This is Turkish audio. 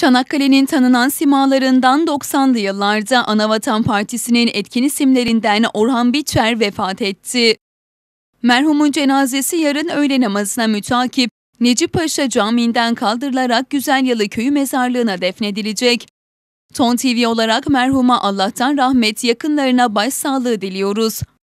Çanakkale'nin tanınan simalarından 90'lı yıllarda Anavatan Partisi'nin etkin isimlerinden Orhan Biçer vefat etti. Merhumun cenazesi yarın öğle namazına mütakip Necip Paşa Camii'nden kaldırılarak Güzelyalı Köyü mezarlığına defnedilecek. Ton TV olarak merhuma Allah'tan rahmet yakınlarına başsağlığı diliyoruz.